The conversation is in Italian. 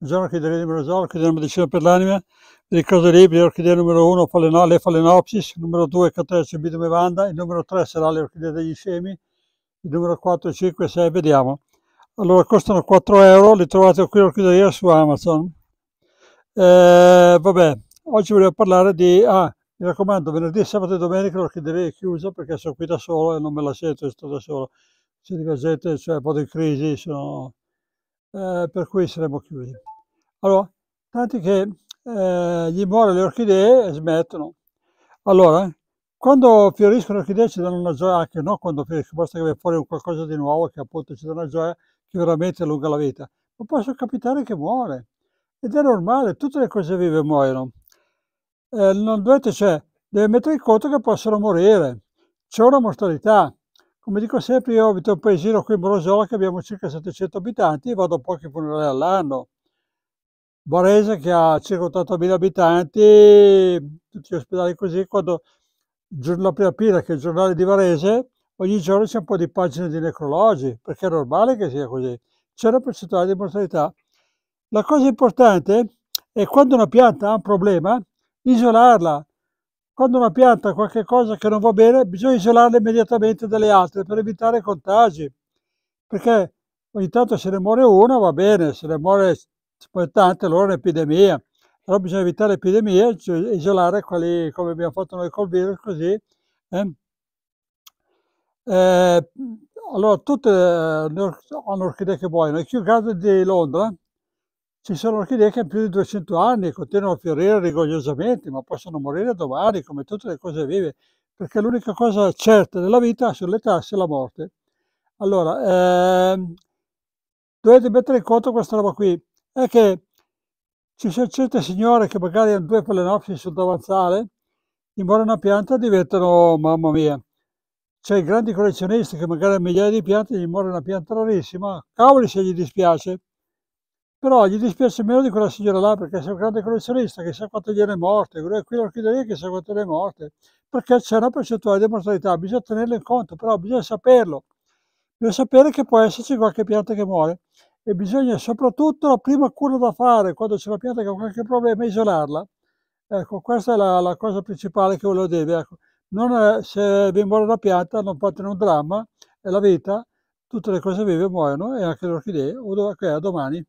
Buongiorno orchidee di Brasolo, orchidee medicina per l'anima, ricose libri, Orchidea numero 1 Falenale Falenopsis, numero 2 Caterce Bidume Vanda, il numero 3 sarà le orchidee degli scemi, il numero 4, 5 6 vediamo. Allora costano 4 euro, li trovate qui all'orchideria su Amazon. Eh, vabbè, oggi volevo parlare di... Ah, mi raccomando, venerdì, sabato e domenica l'Orchidea è chiusa perché sono qui da solo e non me la sento, sto da solo. Se c'è cioè, po' di crisi, sono eh, per cui saremo chiusi. Allora, tanti che eh, gli muore le orchidee e smettono. Allora, quando fioriscono le orchidee ci danno una gioia anche, non quando fioriscono, basta che viene fuori qualcosa di nuovo che appunto ci dà una gioia che veramente allunga la vita. Ma posso capitare che muore. Ed è normale, tutte le cose vive muoiono. Eh, non dovete, cioè, deve mettere in conto che possono morire. C'è una mortalità. Come dico sempre, io abito in un paesino qui in Brosola che abbiamo circa 700 abitanti e vado a pochi funerali all'anno. Varese che ha circa 80.000 abitanti, tutti gli ospedali così, quando la prima pila che è il giornale di Varese, ogni giorno c'è un po' di pagine di necrologi, perché è normale che sia così. C'è una percentuale di mortalità. La cosa importante è quando una pianta ha un problema, isolarla, quando una pianta ha qualche cosa che non va bene, bisogna isolarla immediatamente dalle altre per evitare contagi. Perché ogni tanto se ne muore una va bene, se ne muore tante allora è un'epidemia. Però bisogna evitare l'epidemia, cioè isolare quelli come abbiamo fatto noi col virus, così. Eh? Eh, allora, tutte eh, hanno orchidee che vogliono, il Kew Garden di Londra ci sono orchidee che hanno più di 200 anni e continuano a fiorire rigogliosamente, ma possono morire domani, come tutte le cose vive, perché l'unica cosa certa della vita sulle tasse è la morte. Allora, ehm, dovete mettere in conto questa roba qui, è che ci sono certe signore che magari hanno due palenopsi sul davanzale, dimora una pianta e diventano, mamma mia, c'è i grandi collezionisti che magari hanno migliaia di piante, gli muore una pianta rarissima, cavoli se gli dispiace. Però gli dispiace meno di quella signora là perché sei un grande collezionista che sa quante gliene è morte, qui l'orchideria che sa quante ne è morte, perché c'è una percentuale di mortalità, bisogna tenerla in conto, però bisogna saperlo. Bisogna sapere che può esserci qualche pianta che muore e bisogna soprattutto la prima cura da fare quando c'è una pianta che ha qualche problema isolarla. Ecco, questa è la, la cosa principale che uno deve. Ecco. Non, se vi muore una pianta non fatene un dramma, è la vita, tutte le cose vive muoiono e anche le orchidee. O a domani.